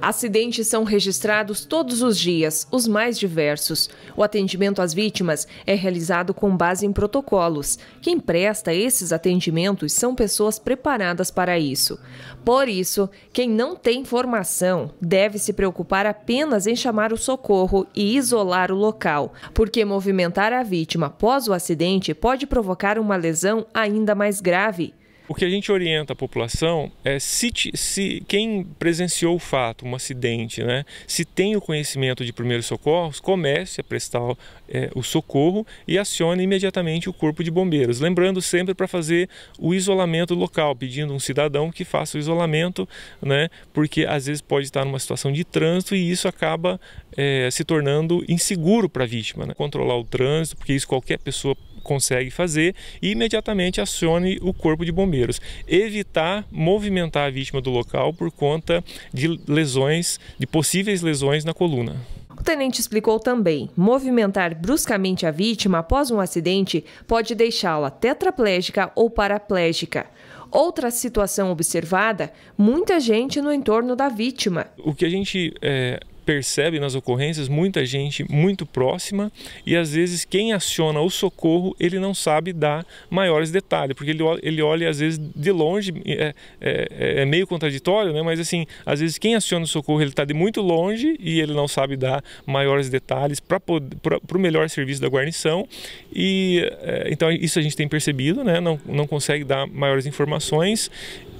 Acidentes são registrados todos os dias, os mais diversos. O atendimento às vítimas é realizado com base em protocolos. Quem presta esses atendimentos são pessoas preparadas para isso. Por isso, quem não tem formação deve se preocupar apenas em chamar o socorro e isolar o local, porque movimentar a vítima após o acidente pode provocar uma lesão ainda mais grave. O que a gente orienta a população é se, se quem presenciou o fato, um acidente, né, se tem o conhecimento de primeiros socorros, comece a prestar é, o socorro e acione imediatamente o corpo de bombeiros. Lembrando sempre para fazer o isolamento local, pedindo um cidadão que faça o isolamento, né, porque às vezes pode estar numa situação de trânsito e isso acaba é, se tornando inseguro para a vítima. Né? Controlar o trânsito, porque isso qualquer pessoa consegue fazer e imediatamente acione o corpo de bombeiros. Evitar movimentar a vítima do local por conta de lesões, de possíveis lesões na coluna. O tenente explicou também: movimentar bruscamente a vítima após um acidente pode deixá-la tetraplégica ou paraplégica. Outra situação observada: muita gente no entorno da vítima. O que a gente é percebe nas ocorrências muita gente muito próxima e às vezes quem aciona o socorro ele não sabe dar maiores detalhes, porque ele, ele olha às vezes de longe, é, é, é, é meio contraditório, né? mas assim, às vezes quem aciona o socorro ele está de muito longe e ele não sabe dar maiores detalhes para o melhor serviço da guarnição e é, então isso a gente tem percebido, né? não, não consegue dar maiores informações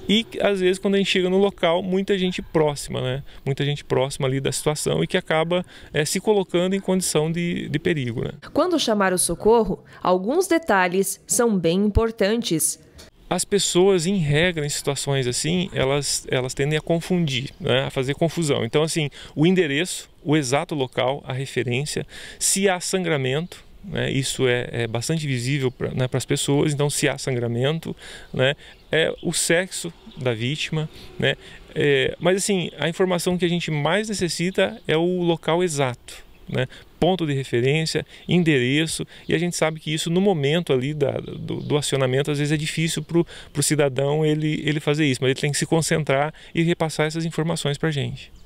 e às vezes quando a gente chega no local, muita gente próxima, né? Muita gente próxima ali da situação e que acaba é, se colocando em condição de, de perigo. Né? Quando chamar o socorro, alguns detalhes são bem importantes as pessoas, em regra, em situações assim, elas, elas tendem a confundir, né? a fazer confusão. Então, assim, o endereço, o exato local, a referência, se há sangramento, né? Isso é, é, bastante visível para né, as pessoas. Então, se há sangramento, né, é o sexo da vítima, né? É, mas assim, a informação que a gente mais necessita é o local exato, né? ponto de referência, endereço, e a gente sabe que isso no momento ali da, do, do, acionamento às vezes é difícil para o cidadão ele, ele fazer isso, mas ele tem que se concentrar e repassar essas informações para a gente.